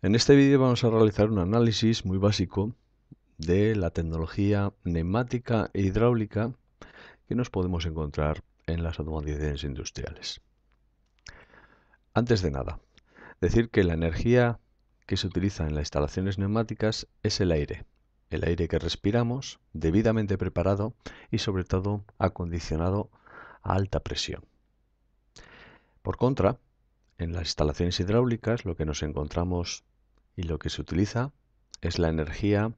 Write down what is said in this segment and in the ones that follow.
En este vídeo vamos a realizar un análisis muy básico de la tecnología neumática e hidráulica que nos podemos encontrar en las automatizaciones industriales. Antes de nada, decir que la energía que se utiliza en las instalaciones neumáticas es el aire, el aire que respiramos, debidamente preparado y sobre todo acondicionado a alta presión. Por contra, en las instalaciones hidráulicas lo que nos encontramos y lo que se utiliza es la energía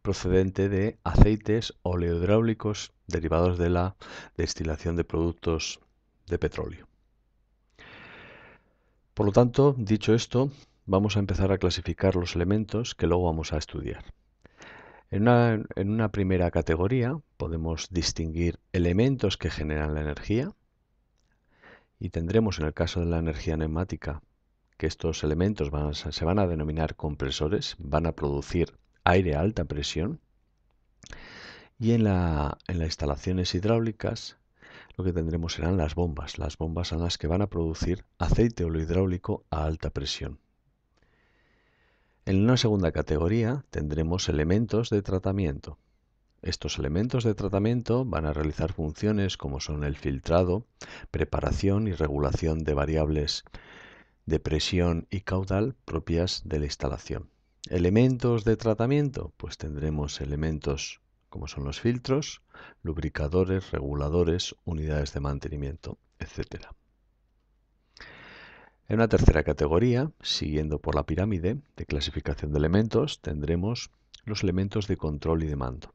procedente de aceites oleohidráulicos derivados de la destilación de productos de petróleo. Por lo tanto, dicho esto, vamos a empezar a clasificar los elementos que luego vamos a estudiar. en una primera categoría podemos distinguir elementos que generan la energía, y tendremos en el caso de la energía neumática que estos elementos se van a denominar compresores, van a producir aire a alta presión y en, las instalaciones hidráulicas lo que tendremos serán las bombas. Las bombas son las que van a producir aceite hidráulico a alta presión. En una segunda categoría tendremos elementos de tratamiento. Estos elementos de tratamiento van a realizar funciones como son el filtrado, preparación y regulación de variables de presión y caudal propias de la instalación. Elementos de tratamiento, pues tendremos elementos como son los filtros, lubricadores, reguladores, unidades de mantenimiento, etc. En una tercera categoría, siguiendo por la pirámide de clasificación de elementos, tendremos los elementos de control y de mando.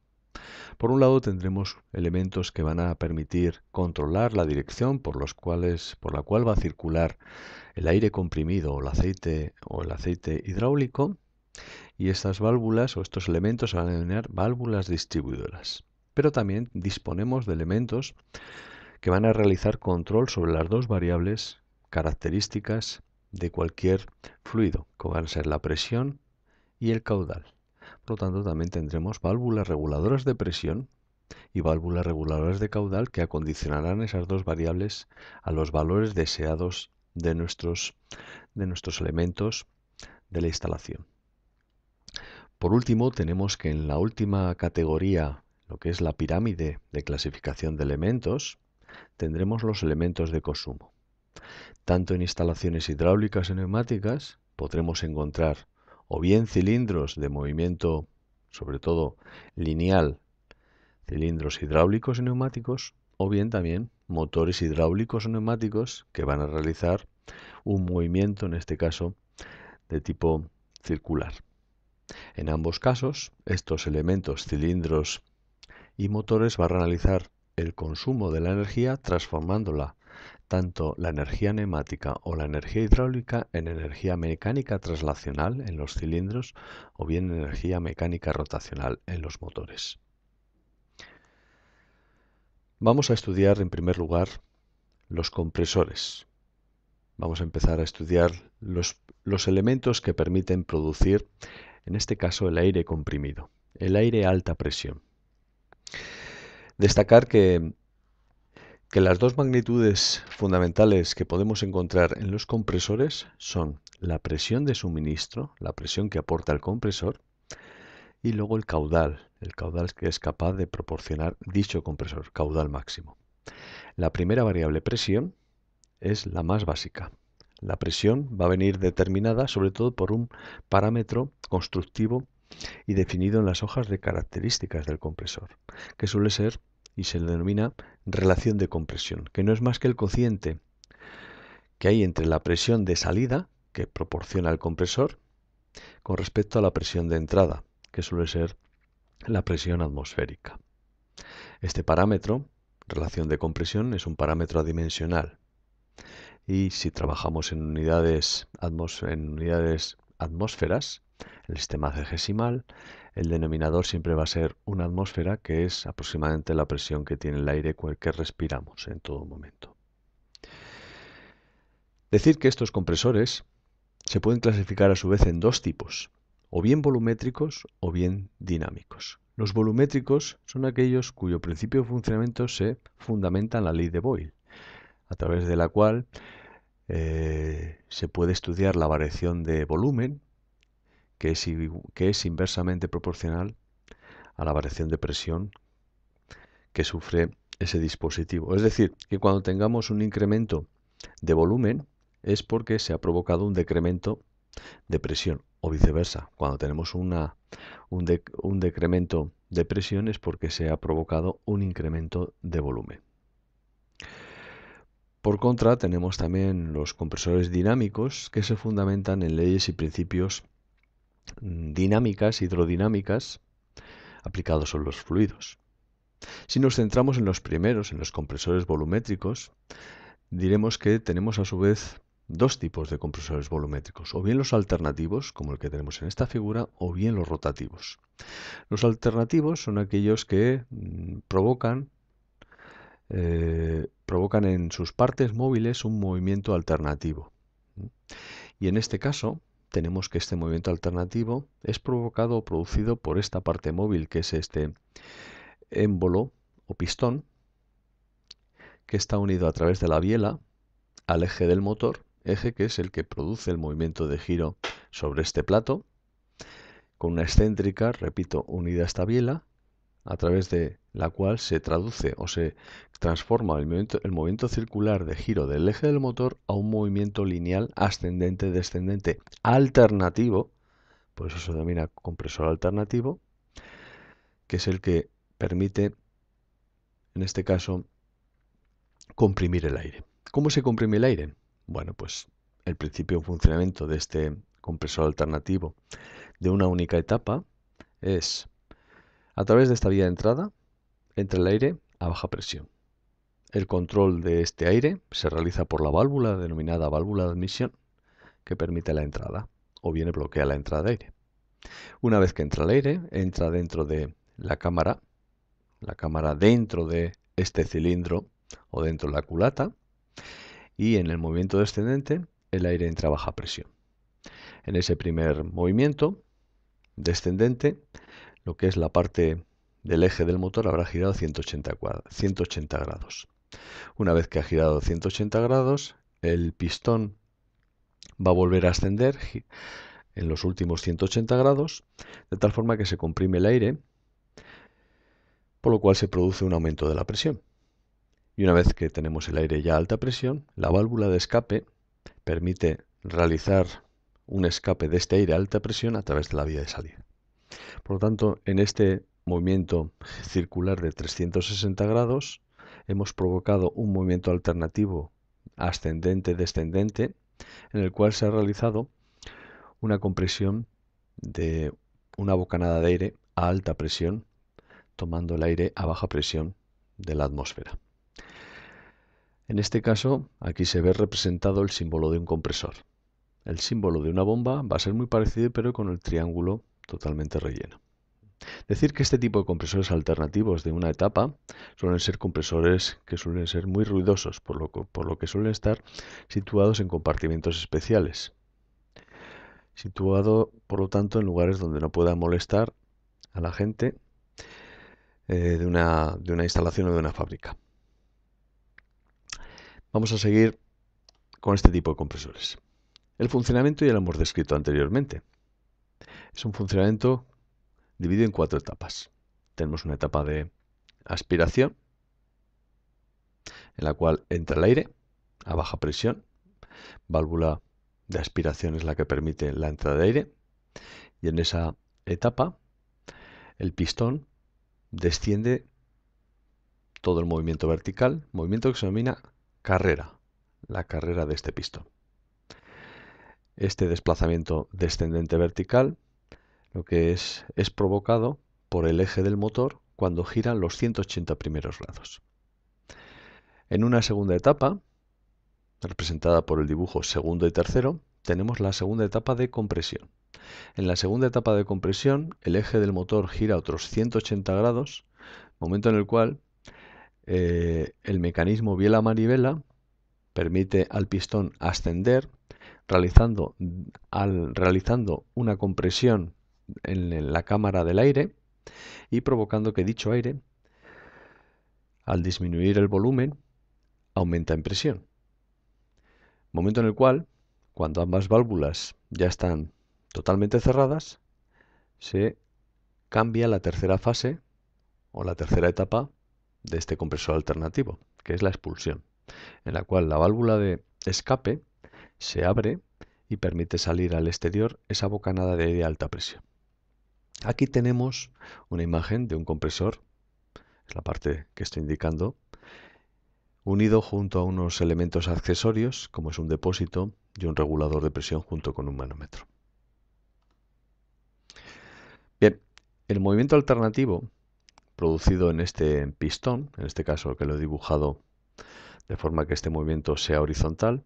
Por un lado tendremos elementos que van a permitir controlar la dirección por la cual va a circular el aire comprimido o el aceite o el aceite hidráulico y estas válvulas o estos elementos van a tener válvulas distribuidoras. Pero también disponemos de elementos que van a realizar control sobre las dos variables características de cualquier fluido, que van a ser la presión y el caudal. Por lo tanto, también tendremos válvulas reguladoras de presión y válvulas reguladoras de caudal que acondicionarán esas dos variables a los valores deseados de nuestros, de nuestros elementos de la instalación. Por último, tenemos que en la última categoría, lo que es la pirámide de clasificación de elementos, tendremos los elementos de consumo. Tanto en instalaciones hidráulicas y neumáticas podremos encontrar o bien cilindros de movimiento, sobre todo lineal, cilindros hidráulicos y neumáticos, o bien también motores hidráulicos o neumáticos que van a realizar un movimiento, en este caso, de tipo circular. En ambos casos, estos elementos, cilindros y motores, van a realizar el consumo de la energía transformándola tanto la energía neumática o la energía hidráulica en energía mecánica traslacional en los cilindros o bien energía mecánica rotacional en los motores. Vamos a estudiar en primer lugar los compresores. Vamos a empezar a estudiar los, los elementos que permiten producir, en este caso, el aire comprimido, el aire a alta presión. Destacar que que las dos magnitudes fundamentales que podemos encontrar en los compresores son la presión de suministro, la presión que aporta el compresor, y luego el caudal, el caudal que es capaz de proporcionar dicho compresor, caudal máximo. La primera variable presión es la más básica. La presión va a venir determinada sobre todo por un parámetro constructivo y definido en las hojas de características del compresor, que suele ser y se denomina relación de compresión, que no es más que el cociente que hay entre la presión de salida que proporciona el compresor con respecto a la presión de entrada, que suele ser la presión atmosférica. Este parámetro, relación de compresión, es un parámetro adimensional. Y si trabajamos en unidades, en unidades atmósferas, el sistema decimal el denominador siempre va a ser una atmósfera, que es aproximadamente la presión que tiene el aire que respiramos en todo momento. Decir que estos compresores se pueden clasificar a su vez en dos tipos, o bien volumétricos o bien dinámicos. Los volumétricos son aquellos cuyo principio de funcionamiento se fundamenta en la ley de Boyle, a través de la cual eh, se puede estudiar la variación de volumen que es, inversamente proporcional a la variación de presión que sufre ese dispositivo. Es decir, que cuando tengamos un incremento de volumen es porque se ha provocado un decremento de presión o viceversa. Cuando tenemos un, un decremento de presión es porque se ha provocado un incremento de volumen. Por contra, tenemos también los compresores dinámicos que se fundamentan en leyes y principios dinámicas, hidrodinámicas, aplicados a los fluidos. Si nos centramos en los primeros, en los compresores volumétricos, diremos que tenemos a su vez dos tipos de compresores volumétricos, o bien los alternativos, como el que tenemos en esta figura, o bien los rotativos. Los alternativos son aquellos que mm, provocan, eh, provocan en sus partes móviles un movimiento alternativo. Y en este caso, tenemos que este movimiento alternativo es provocado o producido por esta parte móvil, que es este émbolo o pistón, que está unido a través de la biela al eje del motor, eje que es el que produce el movimiento de giro sobre este plato, con una excéntrica, repito, unida a esta biela, a través de la cual se traduce o se transforma el movimiento, el movimiento circular de giro del eje del motor a un movimiento lineal ascendente-descendente alternativo, por eso se denomina compresor alternativo, que es el que permite, en este caso, comprimir el aire. ¿Cómo se comprime el aire? Bueno, pues el principio de funcionamiento de este compresor alternativo de una única etapa es a través de esta vía de entrada entra el aire a baja presión. El control de este aire se realiza por la válvula denominada válvula de admisión que permite la entrada o bien bloquea la entrada de aire. Una vez que entra el aire, entra dentro de la cámara, la cámara dentro de este cilindro o dentro de la culata y en el movimiento descendente el aire entra a baja presión. En ese primer movimiento descendente, lo que es la parte del eje del motor habrá girado 180, grados. Una vez que ha girado 180 grados, el pistón va a volver a ascender en los últimos 180 grados, de tal forma que se comprime el aire, por lo cual se produce un aumento de la presión. Y una vez que tenemos el aire ya a alta presión, la válvula de escape permite realizar un escape de este aire a alta presión a través de la vía de salida. Por lo tanto, en este movimiento circular de 360 grados, hemos provocado un movimiento alternativo ascendente-descendente, en el cual se ha realizado una compresión de una bocanada de aire a alta presión, tomando el aire a baja presión de la atmósfera. En este caso, aquí se ve representado el símbolo de un compresor. El símbolo de una bomba va a ser muy parecido, pero con el triángulo totalmente relleno. Decir que este tipo de compresores alternativos de una etapa suelen ser compresores que suelen ser muy ruidosos, por lo, que suelen estar situados en compartimentos especiales. Situado, por lo tanto, en lugares donde no pueda molestar a la gente eh, de, una, de una instalación o de una fábrica. Vamos a seguir con este tipo de compresores. El funcionamiento ya lo hemos descrito anteriormente. Es un funcionamiento dividido en cuatro etapas. Tenemos una etapa de aspiración, en la cual entra el aire a baja presión. Válvula de aspiración es la que permite la entrada de aire. Y en esa etapa, el pistón desciende todo el movimiento vertical, movimiento que se denomina carrera, la carrera de este pistón. Este desplazamiento descendente vertical lo que es, provocado por el eje del motor cuando giran los 180 primeros grados. En una segunda etapa, representada por el dibujo segundo y tercero, tenemos la segunda etapa de compresión. En la segunda etapa de compresión, el eje del motor gira otros 180 grados, momento en el cual eh, el mecanismo biela-manivela permite al pistón ascender, realizando, realizando una compresión en la cámara del aire y provocando que dicho aire, al disminuir el volumen, aumenta en presión. Momento en el cual, cuando ambas válvulas ya están totalmente cerradas, se cambia la tercera fase o la tercera etapa de este compresor alternativo, que es la expulsión, en la cual la válvula de escape se abre y permite salir al exterior esa bocanada de aire de alta presión. Aquí tenemos una imagen de un compresor, es la parte que estoy indicando, unido junto a unos elementos accesorios, como es un depósito y un regulador de presión junto con un manómetro. Bien, el movimiento alternativo producido en este pistón, en este caso que lo he dibujado de forma que este movimiento sea horizontal,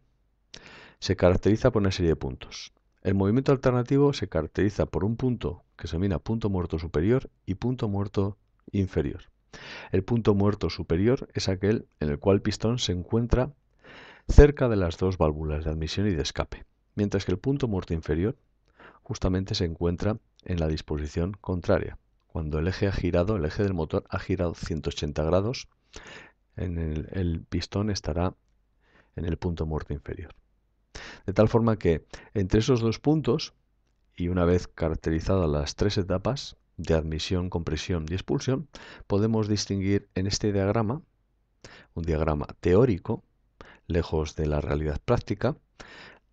se caracteriza por una serie de puntos. El movimiento alternativo se caracteriza por un punto que se denomina punto muerto superior y punto muerto inferior. El punto muerto superior es aquel en el cual el pistón se encuentra cerca de las dos válvulas de admisión y de escape, mientras que el punto muerto inferior justamente se encuentra en la disposición contraria, cuando el eje ha girado, el eje del motor ha girado 180 grados, en el pistón estará en el punto muerto inferior. De tal forma que entre esos dos puntos, y una vez caracterizadas las tres etapas de admisión, compresión y expulsión, podemos distinguir en este diagrama, un diagrama teórico, lejos de la realidad práctica,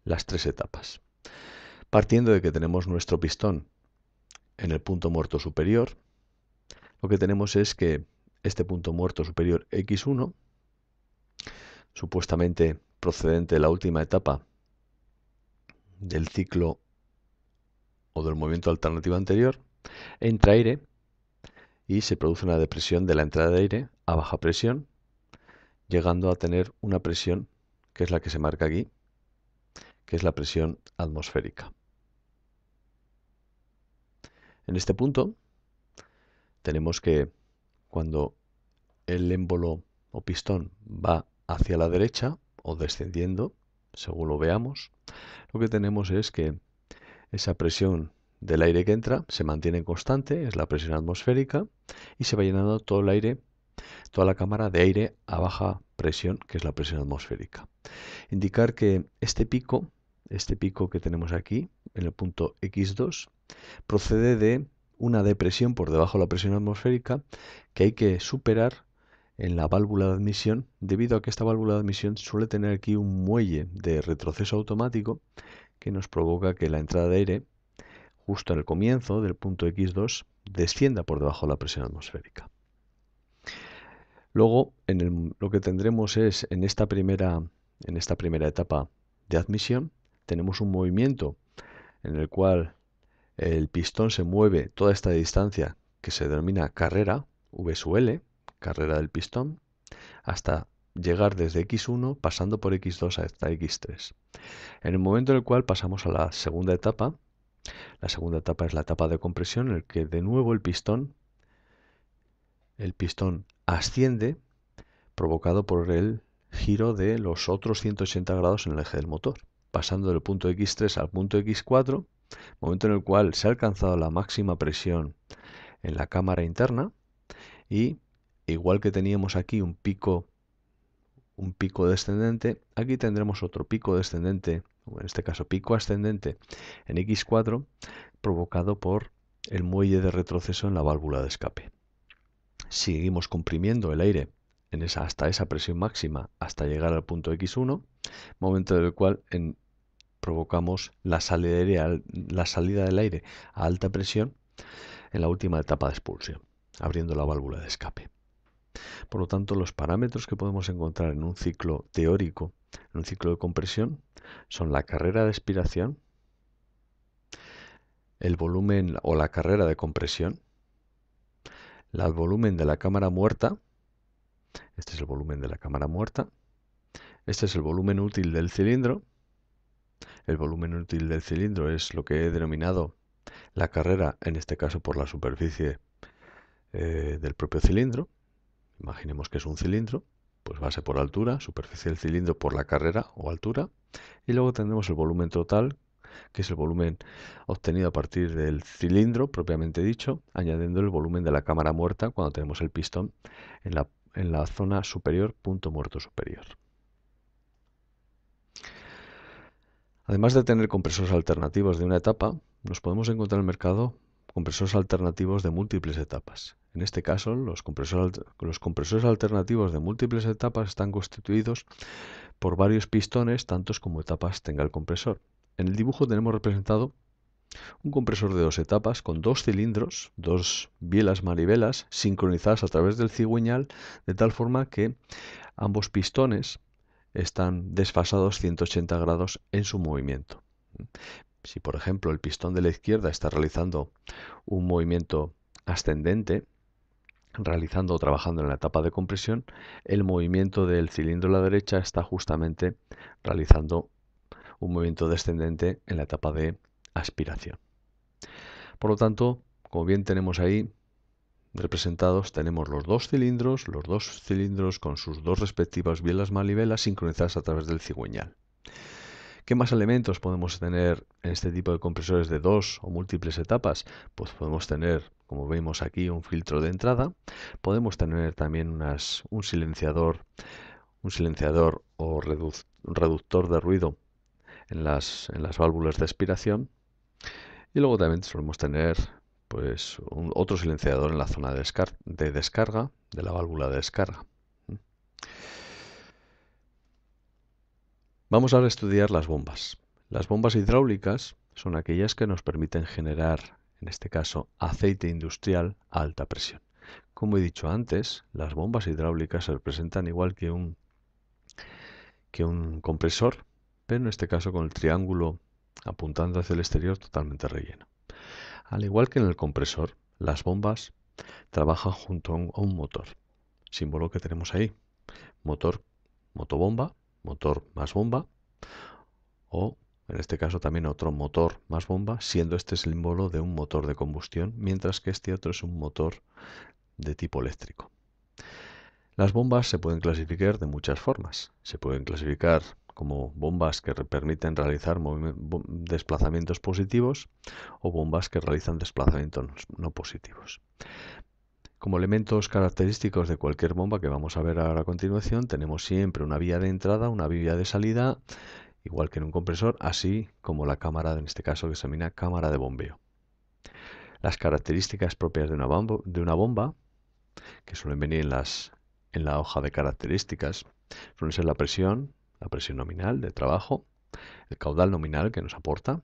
las tres etapas. Partiendo de que tenemos nuestro pistón en el punto muerto superior, lo que tenemos es que este punto muerto superior X1, supuestamente procedente de la última etapa del ciclo o del movimiento alternativo anterior, entra aire y se produce una depresión de la entrada de aire a baja presión, llegando a tener una presión que es la que se marca aquí, que es la presión atmosférica. En este punto tenemos que cuando el émbolo o pistón va hacia la derecha o descendiendo, según lo veamos, lo que tenemos es que esa presión del aire que entra se mantiene constante, es la presión atmosférica, y se va llenando todo el aire, toda la cámara de aire a baja presión, que es la presión atmosférica. Indicar que este pico, este pico que tenemos aquí, en el punto X2, procede de una depresión por debajo de la presión atmosférica que hay que superar en la válvula de admisión, debido a que esta válvula de admisión suele tener aquí un muelle de retroceso automático que nos provoca que la entrada de aire, justo en el comienzo del punto X2, descienda por debajo de la presión atmosférica. Luego, en lo que tendremos es en esta, primera, en esta primera etapa de admisión, tenemos un movimiento en el cual el pistón se mueve toda esta distancia que se denomina carrera, V carrera del pistón, hasta llegar desde X1 pasando por X2 hasta X3. En el momento en el cual pasamos a la segunda etapa, la segunda etapa es la etapa de compresión en el que de nuevo el pistón el pistón asciende provocado por el giro de los otros 180 grados en el eje del motor, pasando del punto X3 al punto X4, momento en el cual se ha alcanzado la máxima presión en la cámara interna y igual que teníamos aquí un pico un pico descendente, aquí tendremos otro pico descendente, o en este caso pico ascendente en X4 provocado por el muelle de retroceso en la válvula de escape. seguimos comprimiendo el aire hasta esa presión máxima, hasta llegar al punto X1, momento del cual provocamos la salida del aire a alta presión en la última etapa de expulsión, abriendo la válvula de escape. Por lo tanto, los parámetros que podemos encontrar en un ciclo teórico, en un ciclo de compresión, son la carrera de expiración, el volumen o la carrera de compresión, el volumen de la cámara muerta, este es el volumen de la cámara muerta, este es el volumen útil del cilindro, el volumen útil del cilindro es lo que he denominado la carrera, en este caso por la superficie eh, del propio cilindro, Imaginemos que es un cilindro, pues base por altura, superficie del cilindro por la carrera o altura, y luego tendremos el volumen total, que es el volumen obtenido a partir del cilindro propiamente dicho, añadiendo el volumen de la cámara muerta cuando tenemos el pistón en la, en la zona superior, punto muerto superior. Además de tener compresores alternativos de una etapa, nos podemos encontrar en el mercado compresores alternativos de múltiples etapas. En este caso, los compresores, alternativos de múltiples etapas están constituidos por varios pistones, tantos como etapas tenga el compresor. En el dibujo tenemos representado un compresor de dos etapas con dos cilindros, dos bielas maribelas, sincronizadas a través del cigüeñal, de tal forma que ambos pistones están desfasados 180 grados en su movimiento. Si por ejemplo el pistón de la izquierda está realizando un movimiento ascendente, realizando o trabajando en la etapa de compresión, el movimiento del cilindro de la derecha está justamente realizando un movimiento descendente en la etapa de aspiración. Por lo tanto, como bien tenemos ahí representados, tenemos los dos cilindros, los dos cilindros con sus dos respectivas bielas manivelas sincronizadas a través del cigüeñal. ¿Qué más elementos podemos tener en este tipo de compresores de dos o múltiples etapas? Pues podemos tener, como vemos aquí, un filtro de entrada. Podemos tener también un silenciador, un silenciador o reductor de ruido en las, válvulas de aspiración. Y luego también solemos tener pues otro silenciador en la zona de descarga de la válvula de descarga. Vamos a estudiar las bombas. Las bombas hidráulicas son aquellas que nos permiten generar, en este caso, aceite industrial a alta presión. Como he dicho antes, las bombas hidráulicas se representan igual que un, que un compresor, pero en este caso con el triángulo apuntando hacia el exterior totalmente relleno. Al igual que en el compresor, las bombas trabajan junto a un motor, símbolo que tenemos ahí, motor, motobomba motor más bomba, o en este caso también otro motor más bomba, siendo este símbolo de un motor de combustión, mientras que este otro es un motor de tipo eléctrico. Las bombas se pueden clasificar de muchas formas. Se pueden clasificar como bombas que permiten realizar desplazamientos positivos o bombas que realizan desplazamientos no positivos. Como elementos característicos de cualquier bomba que vamos a ver ahora a continuación, tenemos siempre una vía de entrada, una vía de salida, igual que en un compresor, así como la cámara, en este caso que se denomina cámara de bombeo. Las características propias de una, bomba, que suelen venir en, en la hoja de características, suelen ser la presión, la presión nominal de trabajo, el caudal nominal que nos aporta,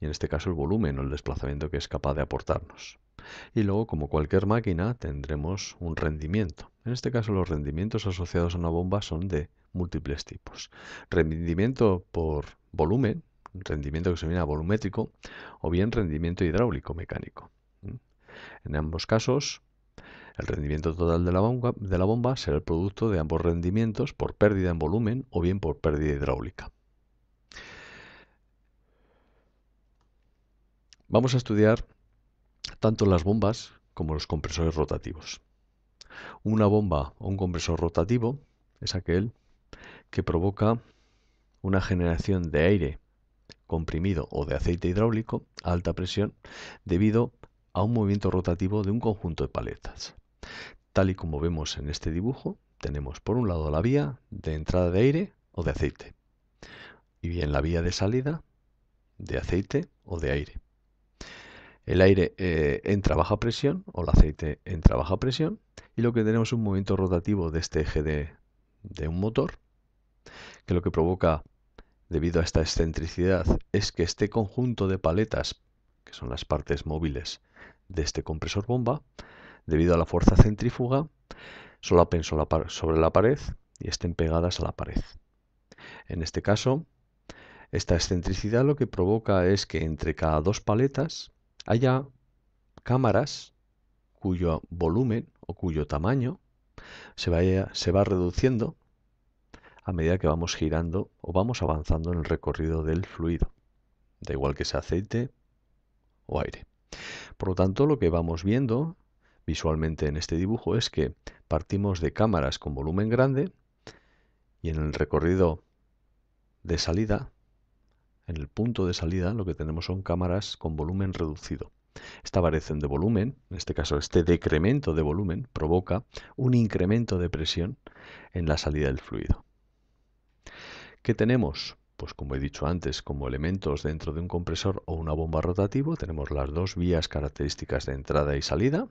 y en este caso el volumen o el desplazamiento que es capaz de aportarnos y luego, como cualquier máquina, tendremos un rendimiento. En este caso, los rendimientos asociados a una bomba son de múltiples tipos. Rendimiento por volumen, rendimiento que se denomina volumétrico, o bien rendimiento hidráulico mecánico. En ambos casos, el rendimiento total de la, bomba, de la bomba será el producto de ambos rendimientos por pérdida en volumen o bien por pérdida hidráulica. Vamos a estudiar tanto las bombas como los compresores rotativos. Una bomba o un compresor rotativo es aquel que provoca una generación de aire comprimido o de aceite hidráulico a alta presión debido a un movimiento rotativo de un conjunto de paletas. Tal y como vemos en este dibujo, tenemos por un lado la vía de entrada de aire o de aceite y bien la vía de salida de aceite o de aire el aire eh, entra a baja presión o el aceite entra a baja presión y lo que tenemos es un movimiento rotativo de este eje de, de un motor que lo que provoca debido a esta excentricidad es que este conjunto de paletas que son las partes móviles de este compresor bomba debido a la fuerza centrífuga solapen sobre la pared y estén pegadas a la pared. En este caso, esta excentricidad lo que provoca es que entre cada dos paletas haya cámaras cuyo volumen o cuyo tamaño se, se va reduciendo a medida que vamos girando o vamos avanzando en el recorrido del fluido, da igual que sea aceite o aire. Por lo tanto, lo que vamos viendo visualmente en este dibujo es que partimos de cámaras con volumen grande y en el recorrido de salida en el punto de salida lo que tenemos son cámaras con volumen reducido. Esta variación de volumen, en este caso este decremento de volumen, provoca un incremento de presión en la salida del fluido. ¿Qué tenemos? Pues como he dicho antes, como elementos dentro de un compresor o una bomba rotativo, tenemos las dos vías características de entrada y salida.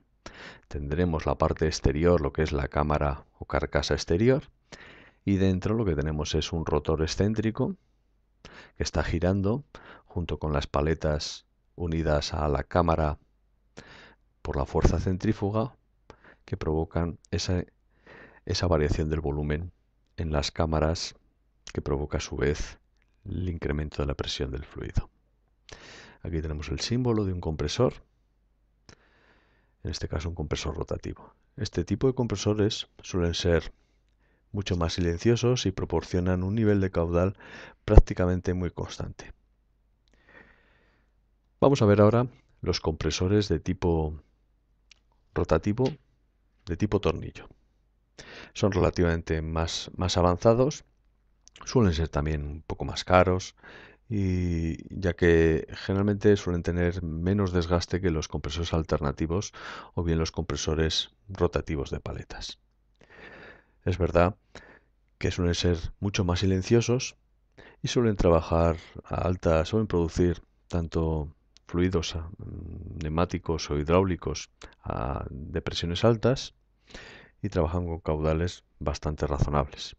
Tendremos la parte exterior, lo que es la cámara o carcasa exterior. Y dentro lo que tenemos es un rotor excéntrico que está girando junto con las paletas unidas a la cámara por la fuerza centrífuga que provocan esa, esa variación del volumen en las cámaras que provoca a su vez el incremento de la presión del fluido. Aquí tenemos el símbolo de un compresor, en este caso un compresor rotativo. Este tipo de compresores suelen ser mucho más silenciosos y proporcionan un nivel de caudal prácticamente muy constante. Vamos a ver ahora los compresores de tipo rotativo, de tipo tornillo. Son relativamente más, más avanzados, suelen ser también un poco más caros, y ya que generalmente suelen tener menos desgaste que los compresores alternativos o bien los compresores rotativos de paletas. Es verdad que suelen ser mucho más silenciosos y suelen trabajar a o suelen producir tanto fluidos ah, mm, neumáticos o hidráulicos a ah, depresiones altas y trabajan con caudales bastante razonables.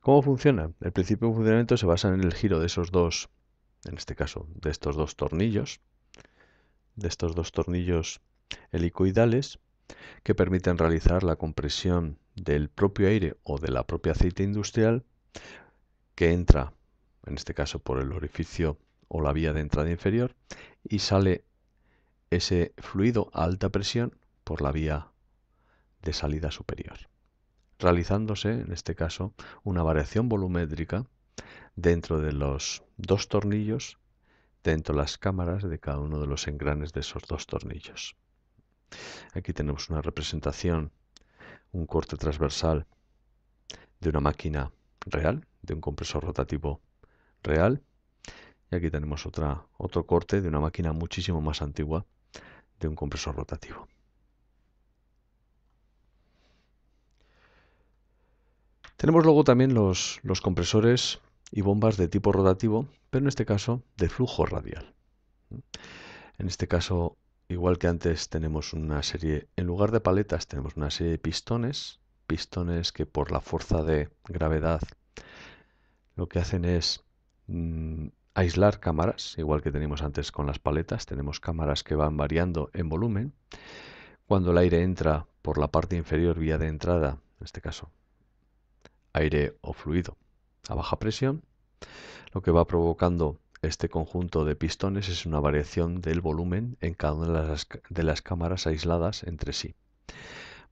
¿Cómo funciona? El principio de funcionamiento se basa en el giro de esos dos, en este caso, de estos dos tornillos, de estos dos tornillos helicoidales que permiten realizar la compresión del propio aire o de la propia aceite industrial que entra, en este caso por el orificio o la vía de entrada inferior, y sale ese fluido a alta presión por la vía de salida superior, realizándose en este caso una variación volumétrica dentro de los dos tornillos, dentro de las cámaras de cada uno de los engranes de esos dos tornillos. Aquí tenemos una representación un corte transversal de una máquina real, de un compresor rotativo real. Y aquí tenemos otra, otro corte de una máquina muchísimo más antigua, de un compresor rotativo. Tenemos luego también los, los compresores y bombas de tipo rotativo, pero en este caso de flujo radial. En este caso igual que antes tenemos una serie, en lugar de paletas tenemos una serie de pistones, pistones que por la fuerza de gravedad lo que hacen es mm, aislar cámaras, igual que tenemos antes con las paletas, tenemos cámaras que van variando en volumen. Cuando el aire entra por la parte inferior vía de entrada, en este caso aire o fluido a baja presión, lo que va provocando este conjunto de pistones es una variación del volumen en cada una de las, cámaras aisladas entre sí.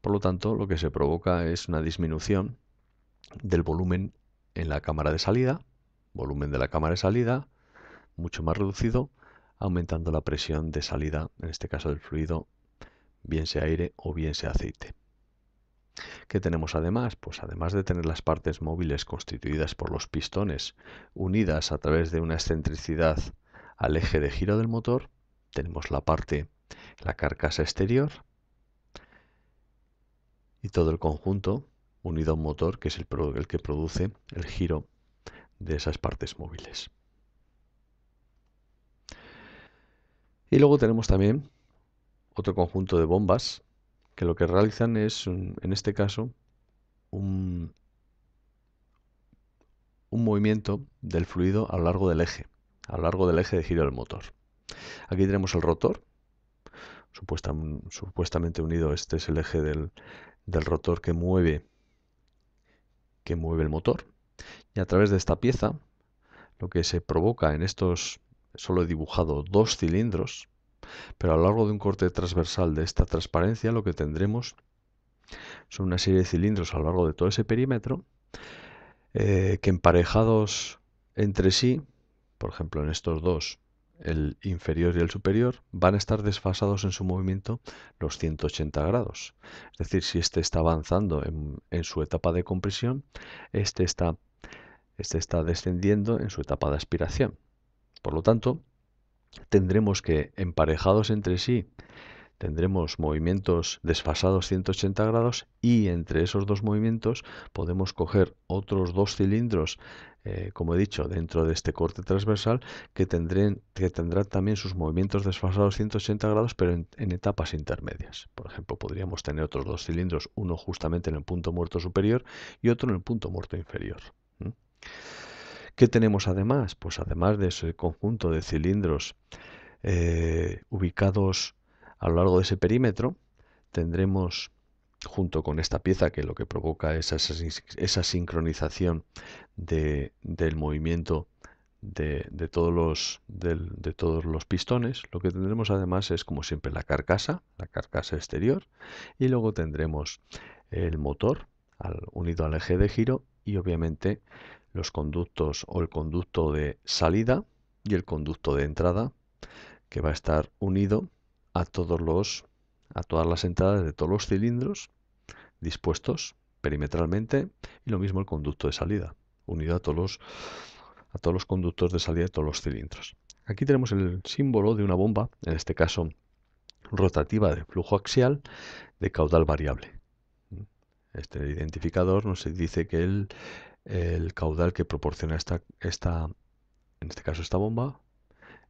Por lo tanto, lo que se provoca es una disminución del volumen en la cámara de salida, volumen de la cámara de salida mucho más reducido, aumentando la presión de salida, en este caso del fluido, bien sea aire o bien sea aceite. ¿Qué tenemos además? Pues además de tener las partes móviles constituidas por los pistones unidas a través de una excentricidad al eje de giro del motor, tenemos la parte, la carcasa exterior y todo el conjunto unido a un motor que es el, el que produce el giro de esas partes móviles. Y luego tenemos también otro conjunto de bombas que lo que realizan es, en este caso, un, movimiento del fluido a lo largo del eje, a lo largo del eje de giro del motor. Aquí tenemos el rotor, supuestamente unido, este es el eje del, del rotor que mueve, que mueve el motor. Y a través de esta pieza, lo que se provoca en estos, solo he dibujado dos cilindros, pero a lo largo de un corte transversal de esta transparencia lo que tendremos son una serie de cilindros a lo largo de todo ese perímetro eh, que emparejados entre sí, por ejemplo en estos dos, el inferior y el superior, van a estar desfasados en su movimiento los 180 grados. Es decir, si este está avanzando en, su etapa de compresión, este está, este está descendiendo en su etapa de aspiración. Por lo tanto, tendremos que, emparejados entre sí, tendremos movimientos desfasados 180 grados y entre esos dos movimientos podemos coger otros dos cilindros, eh, como he dicho, dentro de este corte transversal que, tendrán, que también sus movimientos desfasados 180 grados pero en, etapas intermedias. Por ejemplo, podríamos tener otros dos cilindros, uno justamente en el punto muerto superior y otro en el punto muerto inferior. ¿Qué tenemos además? Pues además de ese conjunto de cilindros eh, ubicados a lo largo de ese perímetro, tendremos junto con esta pieza que lo que provoca es esa, sincronización del movimiento de, todos los, todos los, pistones. Lo que tendremos además es, como siempre, la carcasa, la carcasa exterior, y luego tendremos el motor unido al eje de giro y obviamente los conductos o el conducto de salida y el conducto de entrada que va a estar unido a todos los a todas las entradas de todos los cilindros dispuestos perimetralmente y lo mismo el conducto de salida unido a todos los a todos los conductos de salida de todos los cilindros. Aquí tenemos el símbolo de una bomba, en este caso rotativa de flujo axial de caudal variable. Este identificador nos dice que el, el caudal que proporciona esta, en este caso esta bomba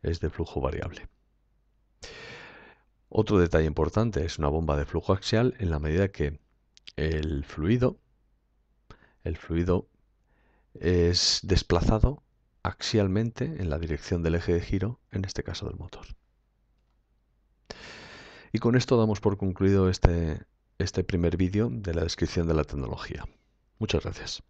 es de flujo variable. Otro detalle importante es una bomba de flujo axial en la medida que el fluido, el fluido es desplazado axialmente en la dirección del eje de giro, en este caso del motor. Y con esto damos por concluido este, este primer vídeo de la descripción de la tecnología. Muchas gracias.